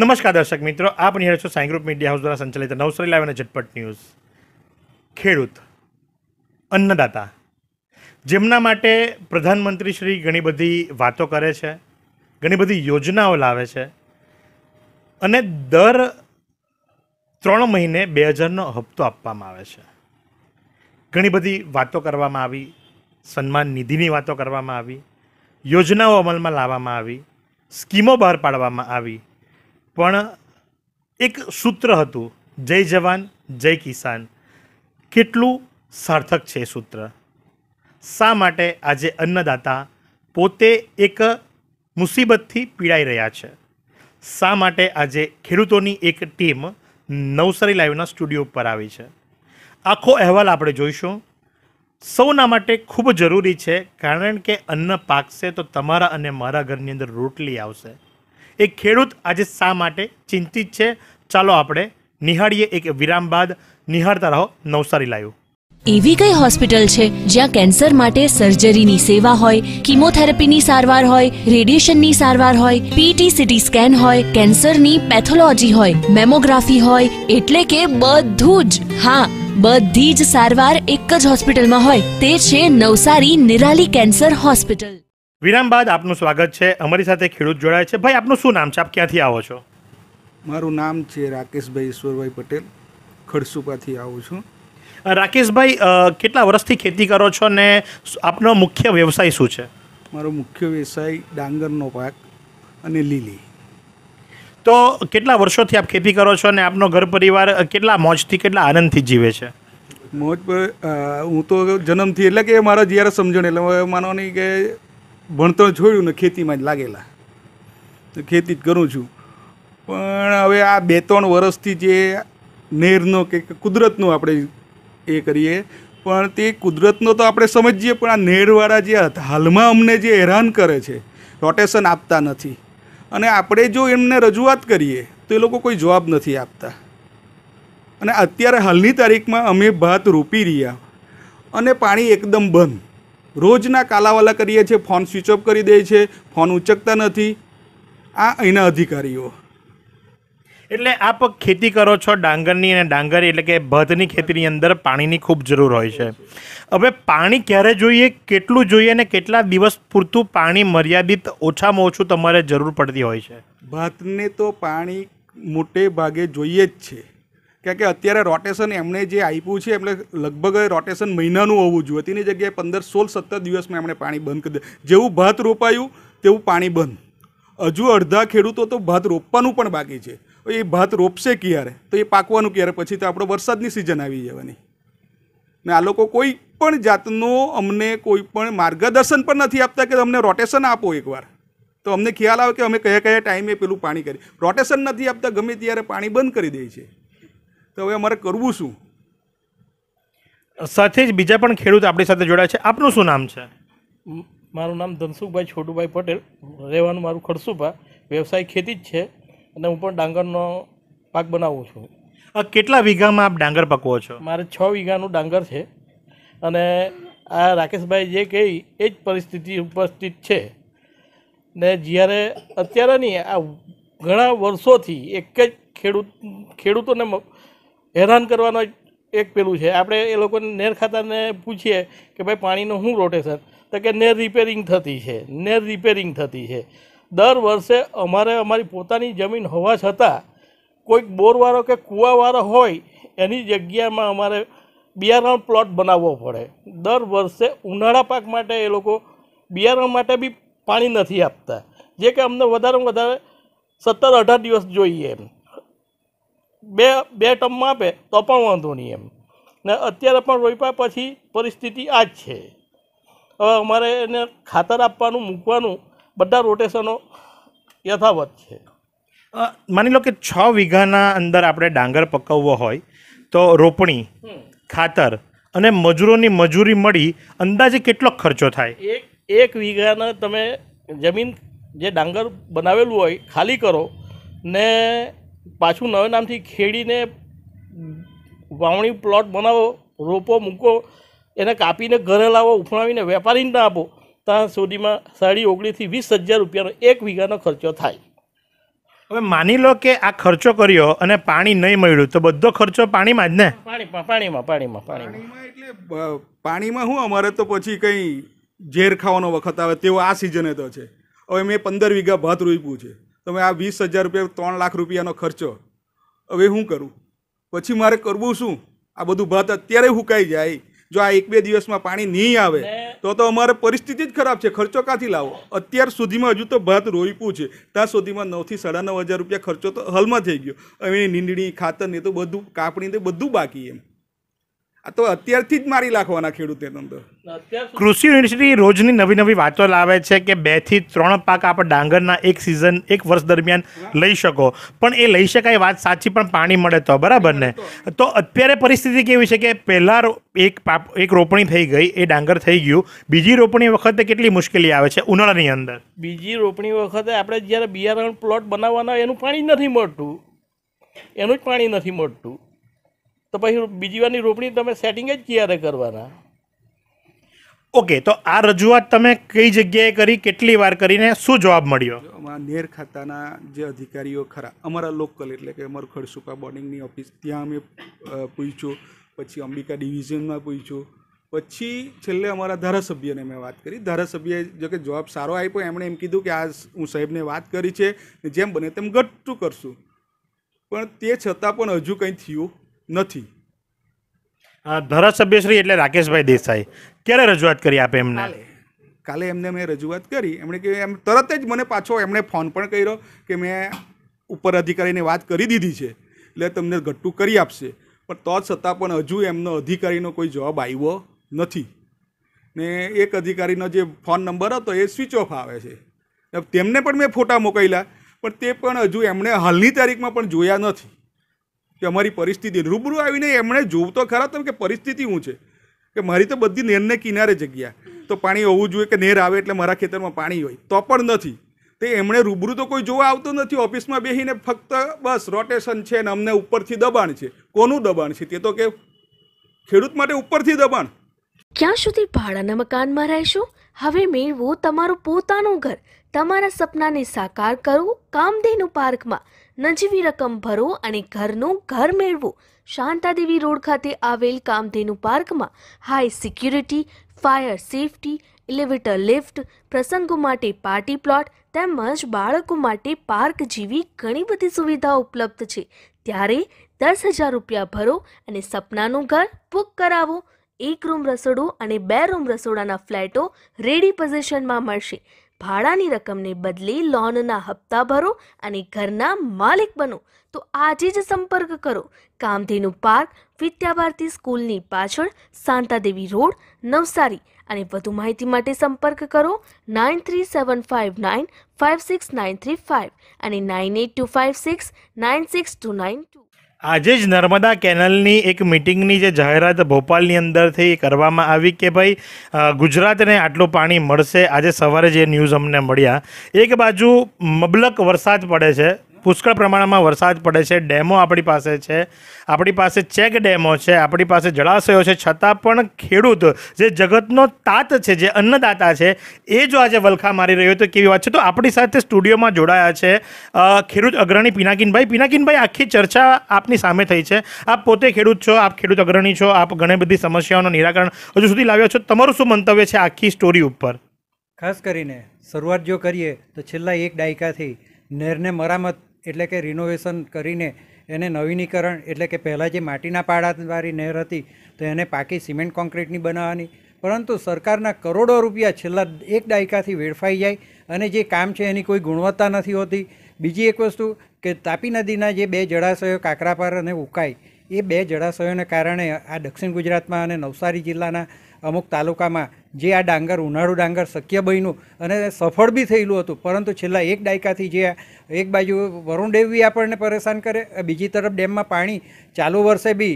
નમસ્કાર દર્શક મિત્રો આપ નિહાળો છો સાઈ ગ્રુપ મીડિયા હાઉસ દ્વારા સંચાલિત નવસારી લાઈવ અને ઝટપટ ન્યૂઝ ખેડૂત અન્નદાતા જેમના માટે પ્રધાનમંત્રી શ્રી ઘણી બધી વાતો કરે છે ઘણી બધી યોજનાઓ લાવે છે અને દર ત્રણ મહિને બે હજારનો હપ્તો આપવામાં આવે છે ઘણી બધી વાતો કરવામાં આવી સન્માન નિધિની વાતો કરવામાં આવી યોજનાઓ અમલમાં લાવવામાં આવી સ્કીમો બહાર પાડવામાં આવી પણ એક સૂત્ર હતું જય જવાન જય કિસાન કેટલું સાર્થક છે સૂત્ર શા માટે આજે અન્નદાતા પોતે એક મુસીબતથી પીડાઈ રહ્યા છે શા માટે આજે ખેડૂતોની એક ટીમ નવસારી લાઈવના સ્ટુડિયો પર આવી છે આખો અહેવાલ આપણે જોઈશું સૌના માટે ખૂબ જરૂરી છે કારણ કે અન્ન પાકશે તો તમારા અને મારા ઘરની અંદર રોટલી આવશે એક ખેડૂત આજે શા માટે ચિંતિત છે ચાલો આપણે નિહાળીએ એક વિરામ બાદ નિહાળતા રહો નવસારી લાઈવ એવી કઈ હોસ્પિટલ છે જ્યાં કેન્સર માટે સર્જરીની સેવા હોય કિમોથેરાપીની સારવાર હોય રેડિયેશનની સારવાર હોય પીટી સીટી સ્કેન હોય કેન્સરની પેથોલોજી હોય મેમોગ્રાફી હોય એટલે કે બધું જ હા બધી જ સારવાર એક જ હોસ્પિટલમાં હોય તે છે નવસારી નિરાલી કેન્સર હોસ્પિટલ વિરામ બાદ આપનું સ્વાગત છે અમારી સાથે ખેડૂત જોડાય છે ભાઈ આપનું શું નામ છે આપ ક્યાંથી આવો છો મારું નામ છે રાકેશભાઈ ઈશ્વરભાઈ પટેલ ખડસુપાથી આવું છું રાકેશભાઈ કેટલા વર્ષથી ખેતી કરો છો ને આપનો મુખ્ય વ્યવસાય શું છે મારો મુખ્ય વ્યવસાય ડાંગરનો પાક અને લીલી તો કેટલા વર્ષોથી આપ ખેતી કરો છો ને આપનો ઘર પરિવાર કેટલા મોજથી કેટલા આનંદથી જીવે છે મોજ પર હું તો જન્મથી એટલે કે મારા જ્યારે સમજણ એટલે માનો નહીં કે ભણતર છોડ્યું ને ખેતીમાં જ લાગેલા તો ખેતી જ કરું છું પણ હવે આ બે ત્રણ વર્ષથી જે નેરનો કે કુદરતનો આપણે એ કરીએ પણ તે કુદરતનો તો આપણે સમજીએ પણ આ નેરવાળા જે હાલમાં અમને જે હેરાન કરે છે રોટેશન આપતા નથી અને આપણે જો એમને રજૂઆત કરીએ તો એ લોકો કોઈ જવાબ નથી આપતા અને અત્યારે હાલની તારીખમાં અમે ભાત રોપી રહ્યા અને પાણી એકદમ બંધ રોજના કાલાવાલા કરીએ છીએ ફોન સ્વિચ ઓફ કરી દે છે ફોન ઉચકતા નથી આ અહીંના અધિકારીઓ એટલે આપ ખેતી કરો છો ડાંગરની અને ડાંગર એટલે કે ભદની ખેતીની અંદર પાણીની ખૂબ જરૂર હોય છે હવે પાણી ક્યારે જોઈએ કેટલું જોઈએ અને કેટલા દિવસ પૂરતું પાણી મર્યાદિત ઓછામાં ઓછું તમારે જરૂર પડતી હોય છે ભાતને તો પાણી મોટે ભાગે જોઈએ જ છે કારણ કે અત્યારે રોટેશન એમણે જે આપ્યું છે એમને લગભગ રોટેશન મહિનાનું હોવું જોઈએ તેની જગ્યાએ પંદર સોળ સત્તર દિવસમાં એમણે પાણી બંધ કરી દે જેવું ભાત રોપાયું તેવું પાણી બંધ હજુ અડધા ખેડૂતો તો ભાત રોપવાનું પણ બાકી છે એ ભાત રોપશે ક્યારે તો એ પાકવાનું ક્યારે પછી તો આપણો વરસાદની સિઝન આવી જવાની ને આ લોકો કોઈ પણ જાતનો અમને કોઈ પણ માર્ગદર્શન પણ નથી આપતા કે અમને રોટેશન આપો એકવાર તો અમને ખ્યાલ આવે કે અમે કયા કયા ટાઈમે પેલું પાણી કરી રોટેશન નથી આપતા ગમે ત્યારે પાણી બંધ કરી દે છે તો હવે અમારે કરવું શું સાથે જ બીજા પણ ખેડૂત આપણી સાથે જોડાયા છે આપનું શું નામ છે મારું નામ ધનસુખભાઈ છોટુભાઈ પટેલ રહેવાનું મારું ખડસુભા વ્યવસાય ખેતી જ છે અને હું પણ ડાંગરનો પાક બનાવું છું કેટલા વીઘામાં આપ ડાંગર પકવો છો મારે છ વીઘાનું ડાંગર છે અને આ રાકેશભાઈ જે કહી એ જ પરિસ્થિતિ ઉપસ્થિત છે ને જ્યારે અત્યારે નહીં આ ઘણા વર્ષોથી એક જ ખેડૂત ખેડૂતોને હેરાન કરવાનો એક પેલું છે આપણે એ લોકોને નેર ખાતાને પૂછીએ કે ભાઈ પાણીનું શું રોટેશન તો કે નેર રિપેરિંગ થતી છે નેર રિપેરિંગ થતી છે દર વર્ષે અમારે અમારી પોતાની જમીન હોવા છતાં કોઈક બોરવાળો કે કૂવાવાળો હોય એની જગ્યામાં અમારે બિયારણ પ્લોટ બનાવવો પડે દર વર્ષે ઉનાળા પાક માટે એ લોકો બિયારણ માટે બી પાણી નથી આપતા જે કે અમને વધારેમાં વધારે સત્તર અઢાર દિવસ જોઈએ એમ બે બે ટર્મમાં આપે તો પણ વાંધો નહીં એમ ને અત્યારે પણ રોપ્યા પછી પરિસ્થિતિ આ જ છે હવે અમારે એને ખાતર આપવાનું મૂકવાનું બધા રોટેશનો યથાવત છે માની લો કે છ વીઘાના અંદર આપણે ડાંગર પકવવો હોય તો રોપણી ખાતર અને મજૂરોની મજૂરી મળી અંદાજે કેટલો ખર્ચો થાય એક એક વીઘાના તમે જમીન જે ડાંગર બનાવેલું હોય ખાલી કરો ને પાછું નવે નામથી ખેડીને વાવણી પ્લોટ બનાવો રોપો મૂકો એને કાપીને ઘરે લાવો ઉફણાવીને વેપારીને ના આપો ત્યાં સુધીમાં સાડી ઓગણીસથી વીસ હજાર રૂપિયાનો એક વીઘાનો ખર્ચો થાય હવે માની લો કે આ ખર્ચો કર્યો અને પાણી નહીં મળ્યું તો બધો ખર્ચો પાણીમાં જ ને પાણીમાં પાણીમાં પાણીમાં પાણીમાં એટલે પાણીમાં શું અમારે તો પછી કંઈ ઝેર ખાવાનો વખત આવે તેવો આ સિઝને તો છે હવે મેં પંદર વીઘા ભાત રોપ્યું છે તમે આ વીસ હજાર રૂપિયા ત્રણ લાખ રૂપિયાનો ખર્ચો હવે શું કરું પછી મારે કરવું શું આ બધું ભાત અત્યારે હુકાઈ જાય જો આ એક બે દિવસમાં પાણી નહીં આવે તો તો અમારે પરિસ્થિતિ જ ખરાબ છે ખર્ચો કાંથી લાવો અત્યાર સુધીમાં હજુ તો ભાત રોઈપું છે ત્યાં સુધીમાં નવથી સાડા નવ હજાર રૂપિયા ખર્ચો તો હલમાં થઈ ગયો હવે નીંદણી ખાતર ને તો બધું કાપણી તો બધું બાકી એમ આ તો અત્યારથી જ મારી નાખવાના ખેડૂતે તંત્ર કૃષિ યુનિવર્સિટી રોજની નવી નવી વાતો લાવે છે કે બે થી ત્રણ પાક આપણે ડાંગરના એક સિઝન એક વર્ષ દરમિયાન લઈ શકો પણ એ લઈ શકાય વાત સાચી પણ પાણી મળે તો બરાબર ને તો અત્યારે પરિસ્થિતિ કેવી છે કે પહેલાં એક પાપ એક રોપણી થઈ ગઈ એ ડાંગર થઈ ગયું બીજી રોપણી વખતે કેટલી મુશ્કેલી આવે છે ઉનાળાની અંદર બીજી રોપણી વખતે આપણે જ્યારે બિયારણ પ્લોટ બનાવવાના એનું પાણી નથી મળતું એનું જ પાણી નથી મળતું તો પછી બીજી વારની રોપણી તમે સેટિંગ જ ક્યારે કરવાના ઓકે તો આ રજૂઆત તમે કઈ જગ્યાએ કરી કેટલી વાર કરીને શું જવાબ મળ્યો અમારા નેર ખાતાના જે અધિકારીઓ ખરા અમારા લોકલ એટલે કે અમારું ખડસુકા બોર્ડિંગની ઓફિસ ત્યાં અમે પૂછ્યું પછી અંબિકા ડિવિઝનમાં પૂછ્યું પછી છેલ્લે અમારા ધારાસભ્યને મેં વાત કરી ધારાસભ્યએ જો કે જવાબ સારો આપ્યો એમણે એમ કીધું કે આ હું સાહેબને વાત કરી છે જેમ બને તેમ ઘટતું કરશું પણ તે છતાં પણ હજુ કંઈ થયું નથી ધારાસભ્યશ્રી એટલે રાકેશભાઈ દેસાઈ ક્યારે રજૂઆત કરી આપે એમને કાલે એમને મેં રજૂઆત કરી એમણે કે એમ તરત જ મને પાછો એમણે ફોન પણ કર્યો કે મેં ઉપર અધિકારીને વાત કરી દીધી છે એટલે તમને ઘટ્ટું કરી આપશે પણ તો છતાં પણ હજુ એમનો અધિકારીનો કોઈ જવાબ આવ્યો નથી ને એક અધિકારીનો જે ફોન નંબર હતો એ સ્વિચ ઓફ આવે છે તેમને પણ મેં ફોટા મોકલ્યા પણ તે પણ હજુ એમણે હાલની તારીખમાં પણ જોયા નથી કે અમારી પરિસ્થિતિ રૂબરૂ આવીને એમણે જોવું તો ખરા તમે કે પરિસ્થિતિ શું છે કે મારી તો બધી નેરને કિનારે જગ્યા તો પાણી હોવું જોઈએ કે નેર આવે એટલે મારા ખેતરમાં પાણી હોય તો પણ નથી તે એમણે રૂબરૂ તો કોઈ જોવા આવતો નથી ઓફિસમાં બેસીને ફક્ત બસ રોટેશન છે ને અમને ઉપરથી દબાણ છે કોનું દબાણ છે તે તો કે ખેડૂત માટે ઉપરથી દબાણ ક્યાં સુધી ભાડાના મકાનમાં રહેશો હવે મેળવો તમારું પોતાનું ઘર તમારા સપનાને સાકાર કરો કામધેનુ પાર્કમાં નજીવી રકમ ભરો અને ઘરનું ઘર મેળવો શાંતાદેવી રોડ ખાતે આવેલ કામધેનુ પાર્કમાં high security fire safety elevator lift પ્રસંગો માટે પાર્ટી પ્લોટ તેમજ બાળકો માટે પાર્ક જેવી ઘણી બધી સુવિધાઓ ઉપલબ્ધ છે ત્યારે દસ હજાર રૂપિયા ભરો અને સપનાનું ઘર બુક કરાવો એક રૂમ રસોડું અને બે રૂમ રસોડાના ફ્લેટો રેડી પોઝિશનમાં મળશે ભાડાની રકમને બદલે લોનના હપ્તા ભરો અને ઘરના માલિક બનો તો આજે જ સંપર્ક કરો કામધેનુ પાર્ક વિદ્યાભારતી સ્કૂલની પાછળ શાંતાદેવી રોડ નવસારી અને વધુ માહિતી માટે સંપર્ક કરો nine three seven five nine five six nine three five અને nine eight two five six nine six two nine two આજે જ નર્મદા કેનલની એક મિટિંગની જે જાહેરાત ભોપાલની અંદરથી કરવામાં આવી કે ભાઈ ગુજરાતને આટલું પાણી મળશે આજે સવારે જે ન્યૂઝ અમને મળ્યા એક બાજુ મબલક વરસાદ પડે છે પુષ્કળ પ્રમાણમાં વરસાદ પડે છે ડેમો આપણી પાસે છે આપણી પાસે ચેક ડેમો છે આપણી પાસે જળાશયો છે છતાં પણ ખેડૂત જે જગતનો તાત છે જે અન્નદાતા છે એ જો આજે વલખા મારી રહ્યો તો કેવી વાત છે તો આપણી સાથે સ્ટુડિયોમાં જોડાયા છે ખેડૂત અગ્રણી પિનાકીનભાઈ પિનાકીનભાઈ આખી ચર્ચા આપની સામે થઈ છે આપ પોતે ખેડૂત છો આપ ખેડૂત અગ્રણી છો આપ ઘણી બધી સમસ્યાઓનું નિરાકરણ હજુ સુધી લાવ્યા છો તમારું શું મંતવ્ય છે આખી સ્ટોરી ઉપર ખાસ કરીને શરૂઆત જો કરીએ તો છેલ્લા એક દાયકાથી નહેરને મરામત એટલે કે રિનોવેશન કરીને એને નવીનીકરણ એટલે કે પહેલાં જે માટીના પાડાવાળી નહેર હતી તો એને પાકી સિમેન્ટ કોન્ક્રીટની બનાવવાની પરંતુ સરકારના કરોડો રૂપિયા છેલ્લા એક દાયકાથી વેડફાઈ જાય અને જે કામ છે એની કોઈ ગુણવત્તા નથી હોતી બીજી એક વસ્તુ કે તાપી નદીના જે બે જળાશયો કાકરાપાર અને ઉકાઈ એ બે જળાશયોને કારણે આ દક્ષિણ ગુજરાતમાં અને નવસારી જિલ્લાના અમુક તાલુકામાં જે આ ડાંગર ઉનાળું ડાંગર શક્ય બન્યું અને સફળ બી થયેલું હતું પરંતુ છેલ્લા એક દાયકાથી જે એક બાજુ વરુણ ડેવ આપણને પરેશાન કરે બીજી તરફ ડેમમાં પાણી ચાલુ વર્ષે બી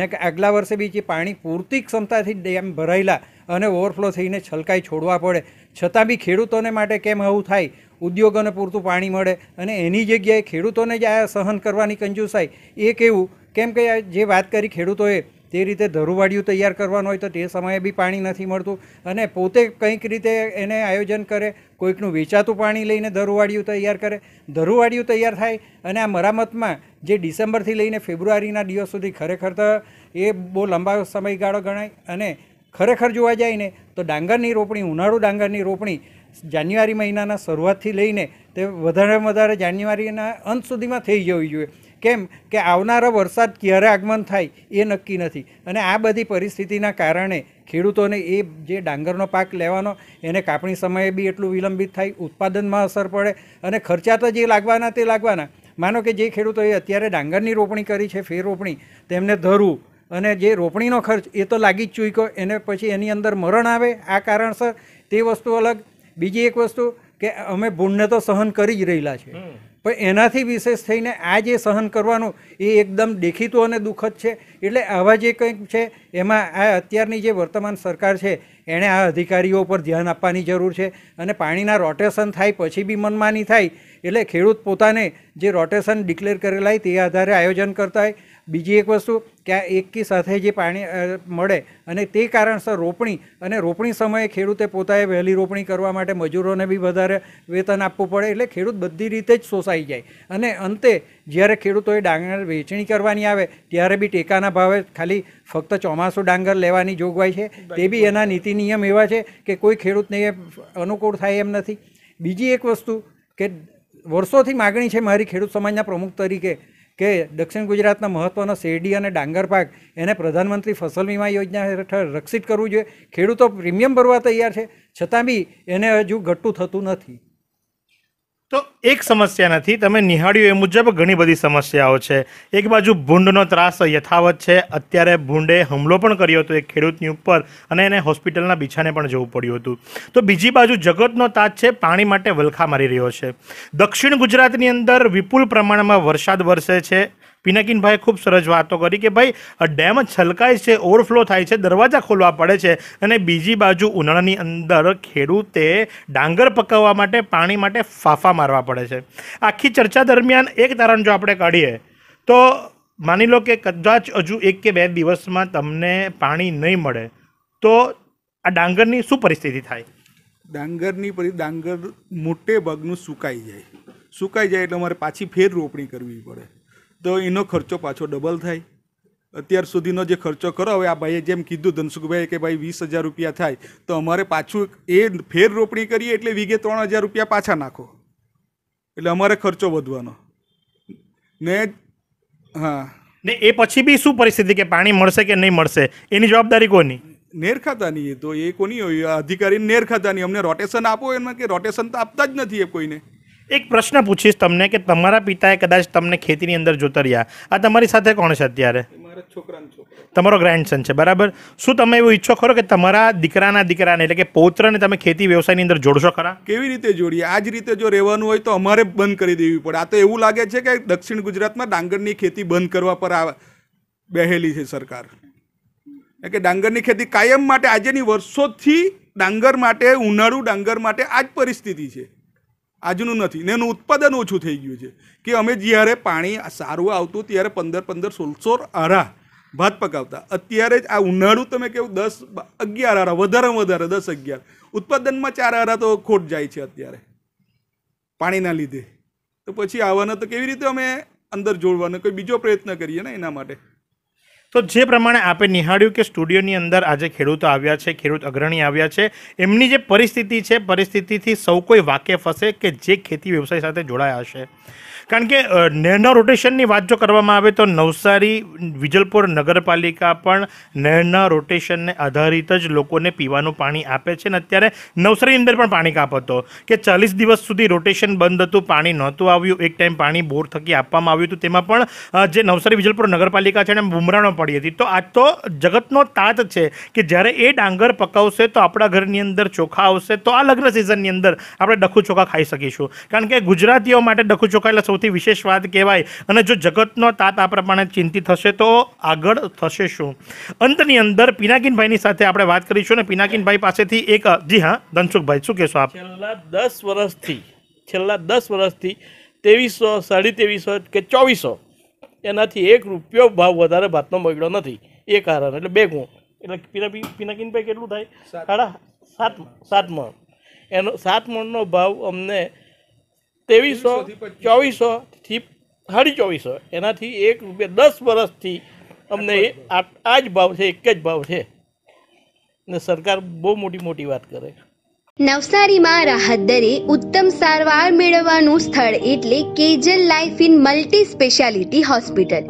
ને આગલા વર્ષે બી જે પાણી પૂરતી ક્ષમતાથી ડેમ ભરાયેલા અને ઓવરફ્લો થઈને છલકાઈ છોડવા પડે છતાં બી ખેડૂતોને માટે કેમ આવું થાય ઉદ્યોગોને પૂરતું પાણી મળે અને એની જગ્યાએ ખેડૂતોને જ આ સહન કરવાની કંજૂસાઈ એ કેવું કેમ કે જે વાત કરી ખેડૂતોએ તે રીતે ધરુવાડિયું તૈયાર કરવાનું હોય તો તે સમયે બી પાણી નથી મળતું અને પોતે કંઈક રીતે એને આયોજન કરે કોઈકનું વેચાતું પાણી લઈને ધરુવાડિયું તૈયાર કરે ધરુવાડિયું તૈયાર થાય અને આ મરામતમાં જે ડિસેમ્બરથી લઈને ફેબ્રુઆરીના દિવસ સુધી ખરેખર તો એ બહુ લાંબા સમયગાળો ગણાય અને ખરેખર જોવા જાય ને તો ડાંગરની રોપણી ઉનાળુ ડાંગરની રોપણી જાન્યુઆરી મહિનાના શરૂઆતથી લઈને તે વધારે વધારે જાન્યુઆરીના અંત સુધીમાં થઈ જવી જોઈએ કેમ કે આવનારો વરસાદ ક્યારે આગમન થાય એ નક્કી નથી અને આ બધી પરિસ્થિતિના કારણે ખેડૂતોને એ જે ડાંગરનો પાક લેવાનો એને કાપણી સમયે બી એટલું વિલંબિત થાય ઉત્પાદનમાં અસર પડે અને ખર્ચા તો જે લાગવાના તે લાગવાના માનો કે જે ખેડૂતોએ અત્યારે ડાંગરની રોપણી કરી છે ફેર રોપણી તેમને ધરું અને જે રોપણીનો ખર્ચ એ તો લાગી જ ચૂક્યો એને પછી એની અંદર મરણ આવે આ કારણસર તે વસ્તુ અલગ બીજી એક વસ્તુ કે અમે ભૂંડને તો સહન કરી જ રહેલા છે પણ એનાથી વિશેષ થઈને આ જે સહન કરવાનું એ એકદમ દેખીતું અને દુઃખદ છે એટલે આવા જે કંઈક છે એમાં આ અત્યારની જે વર્તમાન સરકાર છે એણે આ અધિકારીઓ પર ધ્યાન આપવાની જરૂર છે અને પાણીના રોટેશન થાય પછી બી મનમાની થાય એટલે ખેડૂત પોતાને જે રોટેશન ડિક્લેર કરેલા હોય તે આધારે આયોજન કરતા હોય બીજી એક વસ્તુ કે આ એકી સાથે જે પાણી મળે અને તે કારણસર રોપણી અને રોપણી સમયે ખેડૂતે પોતાએ વહેલી રોપણી કરવા માટે મજૂરોને બી વધારે વેતન આપવું પડે એટલે ખેડૂત બધી રીતે જ શોષાઈ જાય અને અંતે જ્યારે ખેડૂતોએ ડાંગર વેચણી કરવાની આવે ત્યારે બી ટેકાના ભાવે ખાલી ફક્ત ચોમાસું ડાંગર લેવાની જોગવાઈ છે તે બી એના નીતિ નિયમ એવા છે કે કોઈ ખેડૂતને એ અનુકૂળ થાય એમ નથી બીજી એક વસ્તુ કે વર્ષોથી માગણી છે મારી ખેડૂત સમાજના પ્રમુખ તરીકે કે દક્ષિણ ગુજરાતના મહત્ત્વનો શેરડી અને ડાંગર પાક એને પ્રધાનમંત્રી ફસલ વીમા યોજના હેઠળ રક્ષિત કરવું જોઈએ ખેડૂતો પ્રીમિયમ ભરવા તૈયાર છે છતાં બી એને હજુ ઘટતું થતું નથી તો એક સમસ્યા નથી તમે નિહાળ્યું એ મુજબ ઘણી બધી સમસ્યાઓ છે એક બાજુ ભૂંડનો ત્રાસ યથાવત છે અત્યારે ભૂંડે હમલો પણ કર્યો હતો એક ખેડૂતની ઉપર અને એને હોસ્પિટલના બીછાને પણ જવું પડ્યું હતું તો બીજી બાજુ જગતનો તાજ છે પાણી માટે વલખા મારી રહ્યો છે દક્ષિણ ગુજરાતની અંદર વિપુલ પ્રમાણમાં વરસાદ વરસે છે પિનાકીનભાઈએ ખૂબ સરસ વાતો કરી કે ભાઈ ડેમ છલકાય છે ઓવરફ્લો થાય છે દરવાજા ખોલવા પડે છે અને બીજી બાજુ ઉનાળાની અંદર ખેડૂતે ડાંગર પકવવા માટે પાણી માટે ફાફા મારવા પડે છે આખી ચર્ચા દરમિયાન એક તારણ જો આપણે કાઢીએ તો માની લો કે કદાચ હજુ એક કે બે દિવસમાં તમને પાણી નહીં મળે તો આ ડાંગરની શું પરિસ્થિતિ થાય ડાંગરની પરિ ડાંગર મોટે ભાગનું સુકાઈ જાય સુકાઈ જાય એટલે અમારે પાછી ફેર રોપણી કરવી પડે તો એનો ખર્ચો પાછો ડબલ થાય અત્યાર સુધીનો જે ખર્ચો કરો હવે આ ભાઈએ જેમ કીધું ધનસુખભાઈએ કે ભાઈ વીસ હજાર રૂપિયા થાય તો અમારે પાછું એ ફેર રોપણી કરીએ એટલે વીઘે ત્રણ હજાર રૂપિયા પાછા નાખો એટલે અમારે ખર્ચો વધવાનો ને હા ને એ પછી બી શું પરિસ્થિતિ કે પાણી મળશે કે નહીં મળશે એની જવાબદારી કોની નેર ખાતાની તો એ કોની હોય અધિકારી નેર ખાતાની અમને રોટેશન આપો એમાં કે રોટેશન તો આપતા જ નથી એ કોઈને એક પ્રશ્ન પૂછીશ તમને કે તમારા પિતાએ કદાચ તમને ખેતીની અંદર જોતા રહ્યા આ તમારી સાથે કોણ છે અત્યારે તમારો ગ્રેન્ડસન છે બરાબર શું તમે એવું ઈચ્છો ખરો કે તમારા દીકરાના દીકરાને એટલે કે પૌત્રને તમે ખેતી વ્યવસાયની અંદર જોડશો ખરા કેવી રીતે જોડીએ આ જ રીતે જો રહેવાનું હોય તો અમારે બંધ કરી દેવી પડે આ તો એવું લાગે છે કે દક્ષિણ ગુજરાતમાં ડાંગરની ખેતી બંધ કરવા પર આ બેહેલી છે સરકાર કે ડાંગરની ખેતી કાયમ માટે આજેની વર્ષોથી ડાંગર માટે ઉનાળુ ડાંગર માટે આ જ પરિસ્થિતિ છે આજનું નથી ને એનું ઉત્પાદન ઓછું થઈ ગયું છે કે અમે જ્યારે પાણી સારું આવતું ત્યારે પંદર પંદર સોળસો આરા ભાત પકાવતા અત્યારે જ આ ઉનાળું તમે કેવું દસ અગિયાર આરા વધારે વધારે દસ અગિયાર ઉત્પાદનમાં ચાર આરા તો ખોટ જાય છે અત્યારે પાણીના લીધે તો પછી આવવાના તો કેવી રીતે અમે અંદર જોડવાનો કોઈ બીજો પ્રયત્ન કરીએ ને એના માટે તો જે પ્રમાણે આપણે નિહાળ્યું કે સ્ટુડિયોની અંદર આજે ખેડૂતો આવ્યા છે ખેડૂત અગ્રણી આવ્યા છે એમની જે પરિસ્થિતિ છે પરિસ્થિતિથી સૌ કોઈ વાકેફ હશે કે જે ખેતી વ્યવસાય સાથે જોડાયા હશે કારણ કે નહેરના રોટેશનની વાત જો કરવામાં આવે તો નવસારી વિજલપુર નગરપાલિકા પણ નહેરના રોટેશનને આધારિત જ લોકોને પીવાનું પાણી આપે છે ને અત્યારે નવસારી અંદર પણ પાણી કાપ હતો કે ચાલીસ દિવસ સુધી રોટેશન બંધ હતું પાણી નહોતું આવ્યું એક ટાઈમ પાણી બોર થકી આપવામાં આવ્યું હતું તેમાં પણ જે નવસારી વિજલપુર નગરપાલિકા છે એને બુમરાણો પડી હતી તો આ તો જગતનો તાત છે કે જ્યારે એ ડાંગર પકાવશે તો આપણા ઘરની અંદર ચોખા આવશે તો આ લગ્ન સિઝનની અંદર આપણે ડખુ ચોખા ખાઈ શકીશું કારણ કે ગુજરાતીઓ માટે ડખુ ચોખા એટલે સૌથી વિશેષ વાત કહેવાય અને જો જગતનો તાત આ પ્રમાણે ચિંતિત થશે તો આગળ થશે શું અંતની અંદર પિનાકીનભાઈની સાથે આપણે વાત કરીશું અને પિનાકીનભાઈ પાસેથી એક જી હા ધનસુખભાઈ શું કહેશો આપ છેલ્લા દસ વર્ષથી છેલ્લા દસ વર્ષથી ત્રેવીસો સાડી ત્રેવીસો કે ચોવીસો એનાથી એક રૂપિયો ભાવ વધારે ભાતનો બગડ્યો નથી એ કારણ એટલે બે ગુણ એટલે પીના પિનાકીનભાઈ કેટલું થાય સાડા સાત સાત મણ એનો સાત મણનો ભાવ અમને ત્રેવીસો ચોવીસો થી સાડી ચોવીસો એનાથી એક રૂપિયા દસ વરસથી અમને આ જ ભાવ છે એક જ ભાવ છે ને સરકાર બહુ મોટી મોટી વાત કરે નવસારીમાં રાહત દરે ઉત્તમ સારવાર મેળવવાનું સ્થળ એટલે Kejal life in multi speciality hospital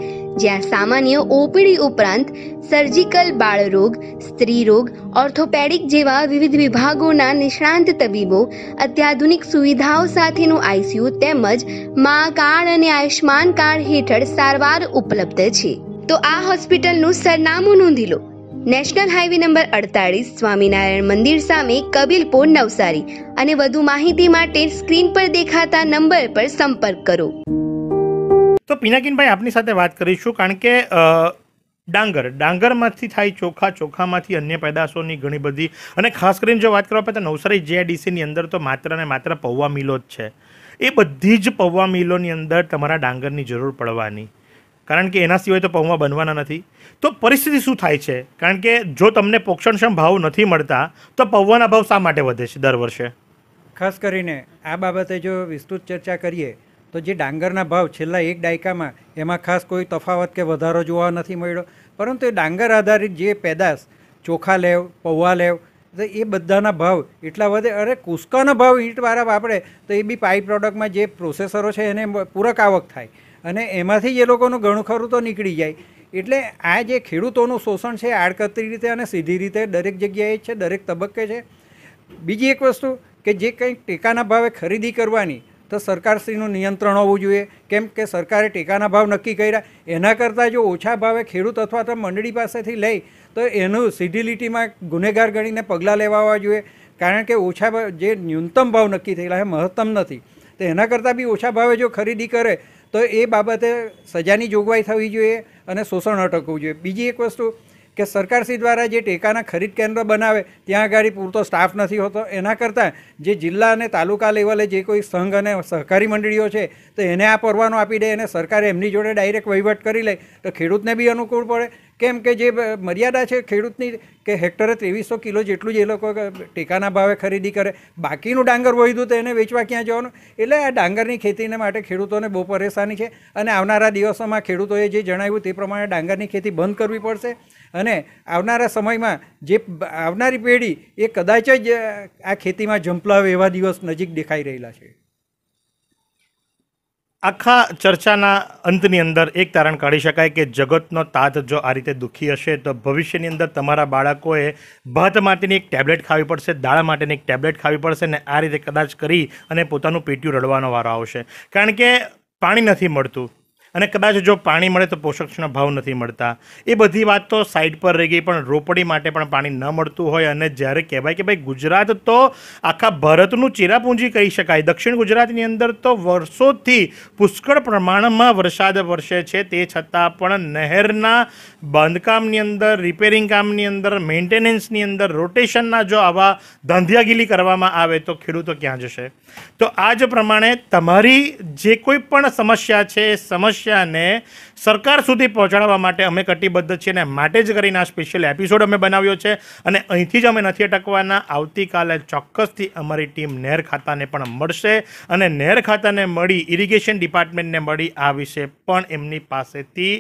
જ્યાં સામાન્ય ઓપીડી ઉપરાંત સર્જિકલ બાળરોગ સ્ત્રીરોગ ઓર્થોપેડિક જેવા વિવિધ વિભાગોના નિષ્ણાંત તબીબો અત્યાધુનિક સુવિધાઓ સાથેનું આઈસીયુ તેમજ મા કાર્ડ અને આયુષ્માન કાર્ડ હેઠળ સારવાર ઉપલબ્ધ છે તો આ હોસ્પિટલનું સરનામું નોંધી લો નેશનલ હાઈવે નંબર અડતાળીસ સ્વામિનારાયણ મંદિર સામે કબીલપુર નવસારી અને વધુ માહિતી માટે સ્ક્રીન પર દેખાતા નંબર પર સંપર્ક કરો તો પિનાકીનભાઈ આપની સાથે વાત કરીશું કારણ કે ડાંગર ડાંગરમાંથી થાય ચોખા ચોખામાંથી અન્ય પેદાશોની ઘણી બધી અને ખાસ કરીને જો વાત કરવા પડે તો નવસારી જેઆઈડીસીની અંદર તો માત્ર ને માત્ર પૌવા મિલો જ છે એ બધી જ પૌવા મિલોની અંદર તમારા ડાંગરની જરૂર પડવાની કારણ કે એના સિવાય તો પૌવા બનવાના નથી તો પરિસ્થિતિ શું થાય છે કારણ કે જો તમને પોષણક્ષમ ભાવ નથી મળતા તો પૌવાના ભાવ શા માટે વધે છે દર વર્ષે ખાસ કરીને આ બાબતે જો વિસ્તૃત ચર્ચા કરીએ તો જે ડાંગરના ભાવ છેલ્લા એક દાયકામાં એમાં ખાસ કોઈ તફાવત કે વધારો જોવા નથી મળ્યો પરંતુ એ ડાંગર આધારિત જે પેદાશ ચોખા લેવ પૌવા લેવ તો એ બધાના ભાવ એટલા વધે અરે કુસ્કાનો ભાવ ઈંટવાળા વાપરે તો એ બી પાઈ પ્રોડક્ટમાં જે પ્રોસેસરો છે એને પૂરક આવક થાય અને એમાંથી જે લોકોનું ઘણું ખરું તો નીકળી જાય એટલે આ જે ખેડૂતોનું શોષણ છે આડકતરી રીતે અને સીધી રીતે દરેક જગ્યાએ છે દરેક તબક્કે છે બીજી એક વસ્તુ કે જે કંઈક ટેકાના ભાવે ખરીદી કરવાની તો સરકારશ્રીનું નિયંત્રણ હોવું જોઈએ કેમ કે સરકારે ટેકાના ભાવ નક્કી કર્યા એના કરતાં જો ઓછા ભાવે ખેડૂત અથવા તો મંડળી પાસેથી લઈ તો એનું સીધી ગુનેગાર ગણીને પગલાં લેવા જોઈએ કારણ કે ઓછા જે ન્યૂનતમ ભાવ નક્કી થયેલા એ મહત્તમ નથી તો એના કરતાં બી ઓછા ભાવે જો ખરીદી કરે તો એ બાબતે સજાની જોગવાઈ થવી જોઈએ અને શોષણ અટકવું જોઈએ બીજી એક વસ્તુ કે સરકારશ્રી દ્વારા જે ટેકાના ખરીદ કેન્દ્ર બનાવે ત્યાં આગળ પૂરતો સ્ટાફ નથી હોતો એના કરતાં જે જિલ્લા અને તાલુકા લેવલે જે કોઈ સંઘ અને સહકારી મંડળીઓ છે તો એને આ પરવાનો આપી દે અને સરકારે એમની જોડે ડાયરેક્ટ વહીવટ કરી લે તો ખેડૂતને બી અનુકૂળ પડે કેમ કે જે મર્યાદા છે ખેડૂતની કે હેક્ટરે ત્રેવીસો કિલો જેટલું જ એ લોકો ટેકાના ભાવે ખરીદી કરે બાકીનું ડાંગર વહીધું તો એને વેચવા ક્યાં જવાનું એટલે આ ડાંગરની ખેતીને માટે ખેડૂતોને બહુ પરેશાની છે અને આવનારા દિવસોમાં ખેડૂતોએ જે જણાવ્યું તે પ્રમાણે ડાંગરની ખેતી બંધ કરવી પડશે અને આવનારા સમયમાં જે આવનારી પેઢી એ કદાચ જ આ ખેતીમાં ઝંપલાવે એવા દિવસ નજીક દેખાઈ રહેલા છે આખા ચર્ચાના અંતની અંદર એક તારણ કાઢી શકાય કે જગતનો તાત જો આ રીતે દુઃખી હશે તો ભવિષ્યની અંદર તમારા બાળકોએ ભાત માટેની એક ટેબ્લેટ ખાવી પડશે દાળ માટેની એક ટેબ્લેટ ખાવી પડશે ને આ રીતે કદાચ કરી અને પોતાનું પેટ્યું રડવાનો વારો આવશે કારણ કે પાણી નથી મળતું અને કદાચ જો પાણી મળે તો પોષકક્ષના ભાવ નથી મળતા એ બધી વાત તો સાઇડ પર રહી ગઈ પણ રોપડી માટે પણ પાણી ન મળતું હોય અને જ્યારે કહેવાય કે ભાઈ ગુજરાત તો આખા ભારતનું ચેરાપૂંજી કહી શકાય દક્ષિણ ગુજરાતની અંદર તો વર્ષોથી પુષ્કળ પ્રમાણમાં વરસાદ વરસે છે તે છતાં પણ નહેરના બાંધકામની અંદર રિપેરિંગ કામની અંદર મેન્ટેનન્સની અંદર રોટેશનના જો આવા ધંધિયાગીરી કરવામાં આવે તો ખેડૂતો ક્યાં જશે તો આ જ પ્રમાણે તમારી જે કોઈ પણ સમસ્યા છે સમસ્યા મનુષ્યને સરકાર સુધી પહોંચાડવા માટે અમે કટિબદ્ધ છીએ અને માટે જ કરીને આ સ્પેશિયલ એપિસોડ અમે બનાવ્યો છે અને અહીંથી જ અમે નથી અટકવાના આવતીકાલે ચોક્કસથી અમારી ટીમ નહેર ખાતાને પણ મળશે અને નહેર ખાતાને મળી ઇરિગેશન ડિપાર્ટમેન્ટને મળી આ વિશે પણ એમની પાસેથી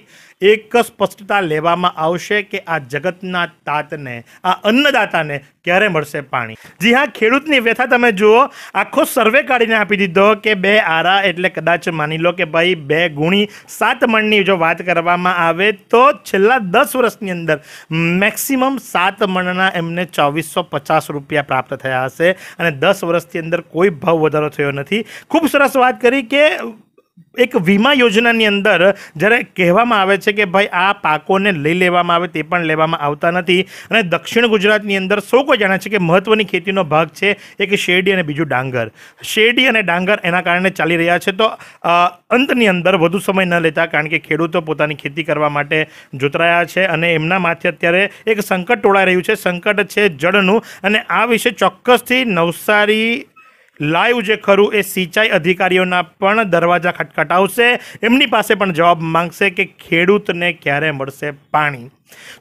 એક સ્પષ્ટતા લેવામાં આવશે કે આ જગતના તાતને આ અન્નદાતાને ક્યારે મળશે પાણી જી હા ખેડૂતની વ્યથા તમે જુઓ આખો સર્વે કાઢીને આપી દીધો કે બે આરા એટલે કદાચ માની લો કે ભાઈ બે ગુણી સાત મણની જો વાત કરવામાં આવે તો છેલ્લા દસ વર્ષની અંદર મેક્સિમમ સાત મણના એમને ચોવીસો પચાસ રૂપિયા પ્રાપ્ત થયા હશે અને દસ વર્ષની અંદર કોઈ ભાવ વધારો થયો નથી ખૂબ સરસ વાત કરી કે એક વીમા યોજનાની અંદર જ્યારે કહેવામાં આવે છે કે ભાઈ આ પાકોને લઈ લેવામાં આવે તે પણ લેવામાં આવતા નથી અને દક્ષિણ ગુજરાતની અંદર સૌ કોઈ જાણે છે કે મહત્ત્વની ખેતીનો ભાગ છે એક શેરડી અને બીજું ડાંગર શેરડી અને ડાંગર એના કારણે ચાલી રહ્યા છે તો અંતની અંદર વધુ સમય ન લેતા કારણ કે ખેડૂતો પોતાની ખેતી કરવા માટે જોતરાયા છે અને એમના માથે અત્યારે એક સંકટ ટોળાઈ રહ્યું છે સંકટ છે જળનું અને આ વિશે ચોક્કસથી નવસારી લાઈવ જે ખરું એ સિંચાઈ અધિકારીઓના પણ દરવાજા ખટખટાવશે એમની પાસે પણ જવાબ માંગશે કે ખેડૂતને ક્યારે મળશે પાણી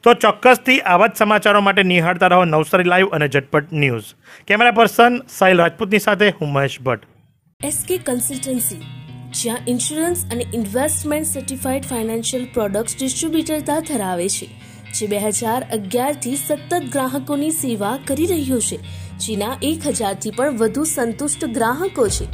તો ચોક્કસથી આવા જ સમાચારો માટે નિહાળતા રહો નવસારી લાઈવ અને Jhatpat news camera person Sahil રાજપૂતની સાથે હું મહેશ ભટ્ટ એસકે કન્સલ્ટન્સી જ્યાં ઇન્સ્યોરન્સ અને ઇન્વેસ્ટમેન્ટ સર્ટિફાઇડ ફાઇનાન્શિયલ પ્રોડક્ટ્સ ડિસ્ટ્રીબ્યુટરતા ધરાવે છે જે બે હજાર અગિયારથી સતત ગ્રાહકોની સેવા કરી રહ્યું છે જેના એક હજારથી પણ વધુ સંતુષ્ટ ગ્રાહકો છે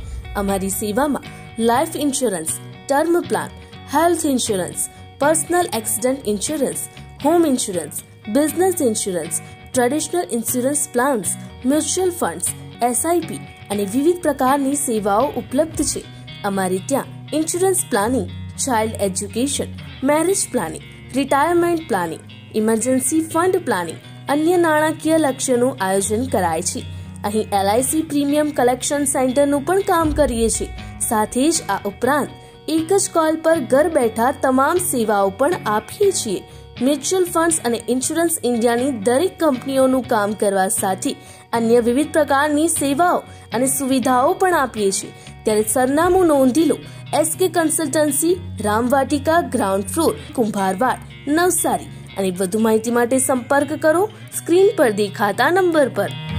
અમારી સેવામાં life insurance term plan health insurance personal accident insurance home insurance business insurance traditional insurance plans mutual funds SIP અને વિવિધ પ્રકારની સેવાઓ ઉપલબ્ધ છે અમારે ત્યાં insurance planning child education marriage planning retirement planning emergency fund planning અન્ય નાણાકીય લક્ષ્યોનું આયોજન કરાય છે અહીં એલઆઈસી પ્રીમિયમ કલેક્શન સેન્ટરનું પણ કામ કરીએ છીએ સાથે જ આ ઉપરાંત એક જ કોલ પર ઘર બેઠા તમામ સેવાઓ પણ આપીએ છીએ મ્યુચ્યુઅલ ફંડ્સ અને ઇન્સ્યોરન્સ ઇન્ડિયાની દરેક કંપનીઓનું કામ કરવા સાથે અન્ય વિવિધ પ્રકારની સેવાઓ અને સુવિધાઓ પણ આપીએ છીએ ત્યારે સરનામું નોંધી લો SK consultancy Ramvatika ground floor Kumbharwad Navsari અને વધુ માહિતી માટે સંપર્ક કરો સ્ક્રીન પર દેખાતા નંબર પર